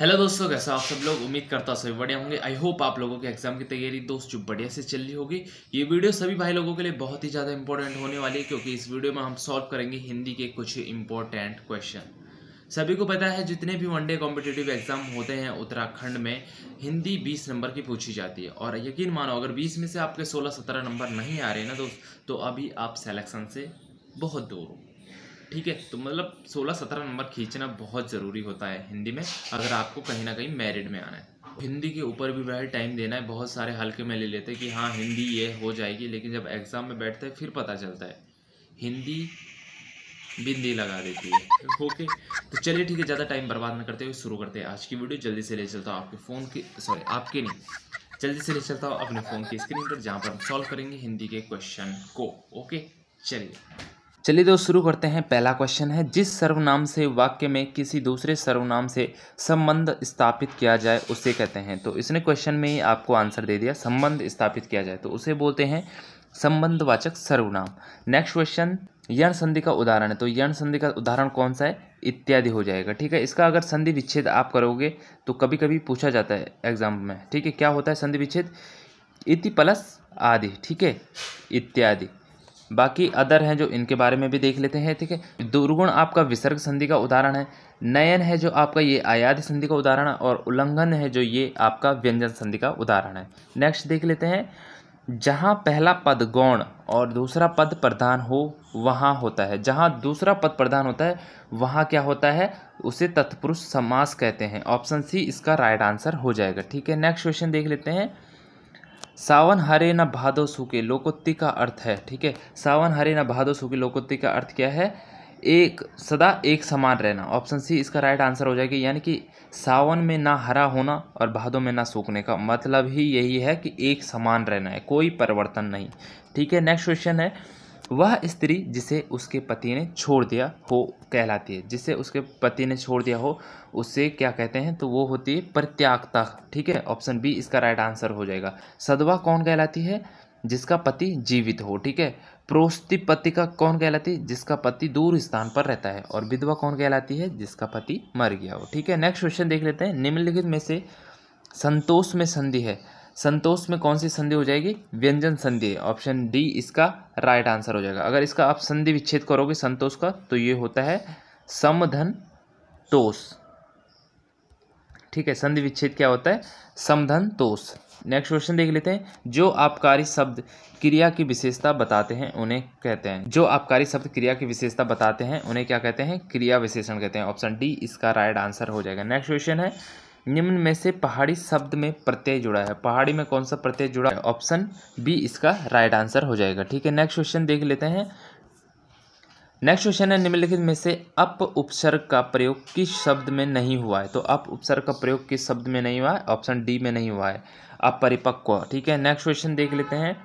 hello दोस्तों कैसा आप सब लोग उम्मीद करता हूँ सभी बढ़िया होंगे आई होप आप लोगों के एग्जाम की तैयारी दोस्त जो बढ़िया से चल रही होगी ये वीडियो सभी भाई लोगों के लिए बहुत ही ज़्यादा इंपॉर्टेंट होने वाली है क्योंकि इस वीडियो में हम सॉल्व करेंगे हिंदी के कुछ इंपॉर्टेंट क्वेश्चन सभी को पता है जितने भी वनडे कॉम्पिटेटिव एग्जाम होते हैं उत्तराखंड में हिंदी बीस नंबर की पूछी जाती है और यकीन मानो अगर बीस में से आपके सोलह सत्रह नंबर नहीं आ रहे ना दोस्त तो अभी आप सेलेक्शन से बहुत दूर हो ठीक है तो मतलब सोलह सत्रह नंबर खींचना बहुत ज़रूरी होता है हिंदी में अगर आपको कहीं ना कहीं मेरिट में आना है हिंदी के ऊपर भी वह टाइम देना है बहुत सारे हल्के में ले लेते हैं कि हाँ हिंदी ये हो जाएगी लेकिन जब एग्ज़ाम में बैठते हैं फिर पता चलता है हिंदी बिंदी लगा देती है ओके तो चलिए ठीक है ज़्यादा टाइम बर्बाद न करते हुए शुरू करते हैं आज की वीडियो जल्दी से ले चलता हूँ आपके फ़ोन की सॉरी आपके नहीं जल्दी से ले चलता हूँ अपने फ़ोन की स्क्रीन पर जहाँ पर हम सॉल्व करेंगे हिंदी के क्वेश्चन को ओके चलिए चलिए दोस्त शुरू करते हैं पहला क्वेश्चन है जिस सर्वनाम से वाक्य में किसी दूसरे सर्वनाम से संबंध स्थापित किया जाए उसे कहते हैं तो इसने क्वेश्चन में ही आपको आंसर दे दिया संबंध स्थापित किया जाए तो उसे बोलते हैं संबंधवाचक सर्वनाम नेक्स्ट क्वेश्चन यण संधि का उदाहरण है तो यण संधि का उदाहरण कौन सा है इत्यादि हो जाएगा ठीक है इसका अगर संधि विच्छेद आप करोगे तो कभी कभी पूछा जाता है एग्जाम में ठीक है क्या होता है संधि विच्छेद इति प्लस आदि ठीक है इत्यादि बाकी अदर हैं जो इनके बारे में भी देख लेते हैं ठीक है दुर्गुण आपका विसर्ग संधि का उदाहरण है नयन है जो आपका ये आयाध संधि का उदाहरण है और उल्लंघन है जो ये आपका व्यंजन संधि का उदाहरण है नेक्स्ट देख लेते हैं जहाँ पहला पद गौण और दूसरा पद प्रधान हो वहाँ होता है जहाँ दूसरा पद प्रधान होता है वहाँ क्या होता है उसे तत्पुरुष समास कहते हैं ऑप्शन सी इसका राइट आंसर हो जाएगा ठीक है नेक्स्ट क्वेश्चन देख लेते हैं सावन हरे न भादो सूखे लोकोत्ति का अर्थ है ठीक है सावन हरे न भादो सूखे लोकोत्ति का अर्थ क्या है एक सदा एक समान रहना ऑप्शन सी इसका राइट आंसर हो जाएगा यानी कि सावन में ना हरा होना और भादो में ना सूखने का मतलब ही यही है कि एक समान रहना है कोई परिवर्तन नहीं ठीक है नेक्स्ट क्वेश्चन है वह स्त्री जिसे उसके पति ने छोड़ दिया हो कहलाती है जिसे उसके पति ने छोड़ दिया हो उससे क्या कहते हैं तो वो होती है प्रत्यागता ठीक है ऑप्शन बी इसका राइट आंसर हो जाएगा सदवा कौन कहलाती है जिसका पति जीवित हो ठीक है पति का कौन कहलाती है जिसका पति दूर स्थान पर रहता है और विधवा कौन कहलाती है जिसका पति मर गया हो ठीक है नेक्स्ट क्वेश्चन देख लेते हैं निम्नलिखित में से संतोष में संधि है संतोष में कौन सी संधि हो जाएगी व्यंजन संधि ऑप्शन डी इसका राइट आंसर हो जाएगा अगर इसका आप संधि विच्छेद करोगे संतोष का तो ये होता है समधन तोष ठीक है संधि विच्छेद क्या होता है समधन तोष नेक्स्ट क्वेश्चन देख लेते हैं जो आपकारी शब्द क्रिया की विशेषता बताते हैं उन्हें कहते हैं जो आपकारी शब्द क्रिया की विशेषता बताते हैं उन्हें क्या कहते हैं क्रिया विशेषण कहते हैं ऑप्शन डी इसका राइट आंसर हो जाएगा नेक्स्ट क्वेश्चन है निम्न में से पहाड़ी शब्द में प्रत्यय जुड़ा है पहाड़ी में कौन सा प्रत्यय जुड़ा है ऑप्शन बी इसका राइट आंसर हो जाएगा ठीक है नेक्स्ट क्वेश्चन देख लेते हैं नेक्स्ट क्वेश्चन है निम्नलिखित में से अप उपसर्ग का प्रयोग किस शब्द में नहीं हुआ है तो अप उपसर्ग का प्रयोग किस शब्द में नहीं हुआ है ऑप्शन डी में नहीं हुआ है अपरिपक्व ठीक है नेक्स्ट क्वेश्चन देख लेते हैं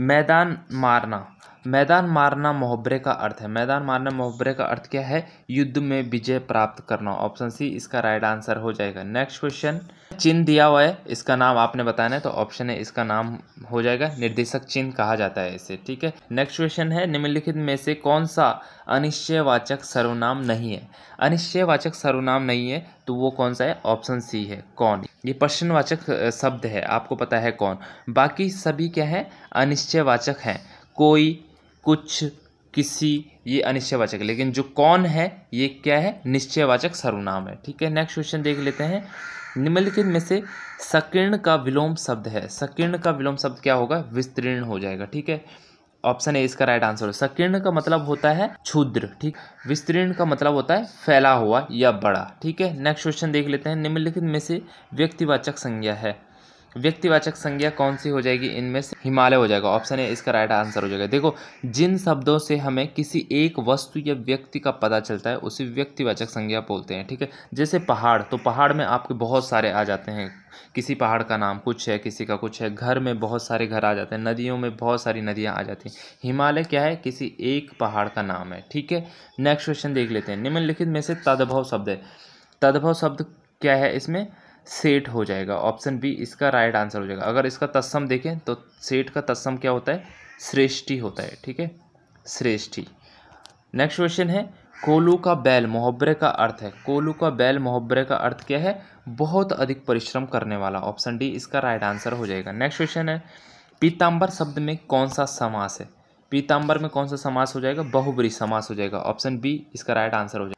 मैदान मारना मैदान मारना मोहब्बरे का अर्थ है मैदान मारना मोहब्बरे का अर्थ क्या है युद्ध में विजय प्राप्त करना ऑप्शन सी इसका राइट आंसर हो जाएगा नेक्स्ट क्वेश्चन चिन्ह दिया हुआ है इसका नाम आपने बताना है तो ऑप्शन है इसका नाम हो जाएगा निर्देशक चिन्ह कहा जाता है इसे ठीक है नेक्स्ट क्वेश्चन है निम्नलिखित में से कौन सा अनिश्चयवाचक सर्वनाम नहीं है अनिश्चयवाचक सर्वनाम नहीं है तो वो कौन सा है ऑप्शन सी है कौन ये प्रश्नवाचक शब्द है आपको पता है कौन बाकी सभी क्या है अनिश्चयवाचक हैं कोई कुछ किसी ये अनिश्चयवाचक लेकिन जो कौन है ये क्या है निश्चयवाचक सर्वनाम है ठीक है नेक्स्ट क्वेश्चन देख लेते हैं निम्नलिखित में से सकीर्ण का विलोम शब्द है सकीर्ण का विलोम शब्द क्या होगा विस्तीर्ण हो जाएगा ठीक है ऑप्शन ए इसका राइट आंसर हो सकीर्ण का मतलब होता है क्षुद्र ठीक विस्तीर्ण का मतलब होता है फैला हुआ या बड़ा ठीक है नेक्स्ट क्वेश्चन देख लेते हैं निम्नलिखित में से व्यक्तिवाचक संज्ञा है व्यक्तिवाचक संज्ञा कौन सी हो जाएगी इनमें से हिमालय हो जाएगा ऑप्शन ए इसका राइट आंसर हो जाएगा देखो जिन शब्दों से हमें किसी एक वस्तु या व्यक्ति का पता चलता है उसे व्यक्तिवाचक संज्ञा बोलते हैं ठीक है जैसे पहाड़ तो पहाड़ में आपके बहुत सारे आ जाते हैं किसी पहाड़ का नाम कुछ है किसी का कुछ है घर में बहुत सारे घर आ जाते हैं नदियों में बहुत सारी नदियाँ आ जाती हैं हिमालय क्या है किसी एक पहाड़ का नाम है ठीक है नेक्स्ट क्वेश्चन देख लेते हैं निम्नलिखित में से तदभव शब्द है तदभव शब्द क्या है इसमें सेट हो जाएगा ऑप्शन बी इसका राइट आंसर हो जाएगा अगर इसका तत्सम देखें तो सेठ का तत्सम क्या होता है श्रेष्ठी होता है ठीक है श्रेष्ठी नेक्स्ट क्वेश्चन है कोलू का बैल मोहब्बरे का अर्थ है कोलू का बैल मोहब्बरे का अर्थ क्या है बहुत अधिक परिश्रम करने वाला ऑप्शन डी इसका राइट आंसर हो जाएगा नेक्स्ट क्वेश्चन है पीताम्बर शब्द में कौन सा समास है पीताम्बर में कौन सा समास हो जाएगा बहुबरी समास हो जाएगा ऑप्शन बी इसका राइट आंसर हो जाएगा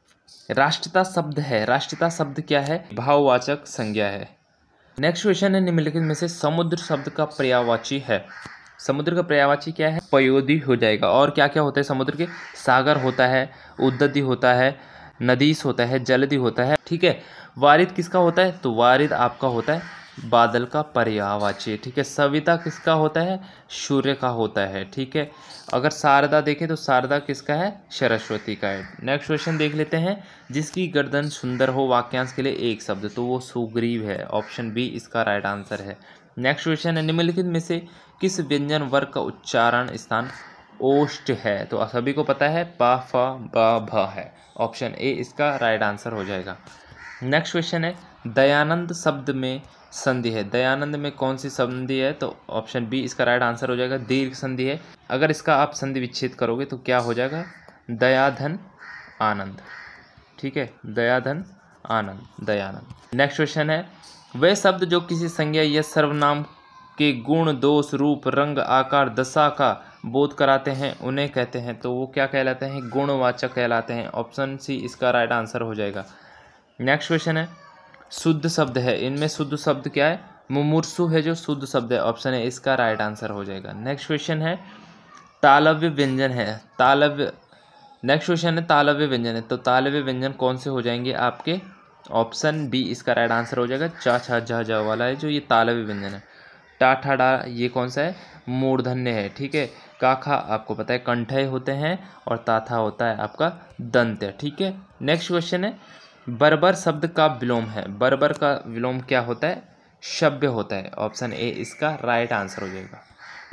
राष्ट्रता शब्द है राष्ट्रता शब्द क्या है भाववाचक संज्ञा है नेक्स्ट क्वेश्चन है निम्नलिखित में से समुद्र शब्द का पर्यावाची है समुद्र का पर्यावाची क्या है पयोदी हो जाएगा और क्या क्या होता है समुद्र के सागर होता है उद्दी होता है नदीस होता है जलदी होता है ठीक है वारिद किसका होता है तो वारिद आपका होता है बादल का पर्यावाची ठीक है सविता किसका होता है सूर्य का होता है ठीक है अगर शारदा देखें तो शारदा किसका है सरस्वती का है नेक्स्ट क्वेश्चन देख लेते हैं जिसकी गर्दन सुंदर हो वाक्यांश के लिए एक शब्द तो वो सुग्रीव है ऑप्शन बी इसका राइट आंसर है नेक्स्ट क्वेश्चन है निम्नलिखित में से किस व्यंजन वर्ग का उच्चारण स्थान ओष्ट है तो सभी को पता है पा फ ब भ है ऑप्शन ए इसका राइट आंसर हो जाएगा नेक्स्ट क्वेश्चन है दयानंद शब्द में संधि है दयानंद में कौन सी संधि है तो ऑप्शन बी इसका राइट आंसर हो जाएगा दीर्घ संधि है अगर इसका आप संधि विच्छेद करोगे तो क्या हो जाएगा दयाधन आनंद ठीक है दयाधन आनंद दयानंद नेक्स्ट क्वेश्चन है वह शब्द जो किसी संज्ञा या सर्वनाम के गुण दोष रूप रंग आकार दशा का बोध कराते हैं उन्हें कहते हैं तो वो क्या कहलाते हैं गुणवाचक कहलाते हैं ऑप्शन सी इसका राइट आंसर हो जाएगा नेक्स्ट क्वेश्चन है शुद्ध शब्द है इनमें शुद्ध शब्द क्या है मुमुर्सु है जो शुद्ध शब्द है ऑप्शन है इसका राइट आंसर हो जाएगा नेक्स्ट क्वेश्चन है तालव्य व्यंजन है तालव्य नेक्स्ट क्वेश्चन है तालव्य व्यंजन है तो तालव्य व्यंजन कौन से हो जाएंगे आपके ऑप्शन बी इसका राइट आंसर हो जाएगा चा छा जा झा वाला है जो ये तालव्य व्यंजन है टा ठा डा ये कौन सा है मूर्धन्य है ठीक है काखा आपको पता है कंठय होते हैं और ताथा होता है आपका दंत ठीक है नेक्स्ट क्वेश्चन है बर्बर शब्द का विलोम है बर्बर का विलोम क्या होता है शब्य होता है ऑप्शन ए इसका राइट आंसर हो जाएगा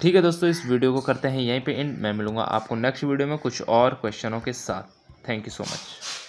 ठीक है दोस्तों इस वीडियो को करते हैं यहीं पे एंड मैं मिलूंगा आपको नेक्स्ट वीडियो में कुछ और क्वेश्चनों के साथ थैंक यू सो मच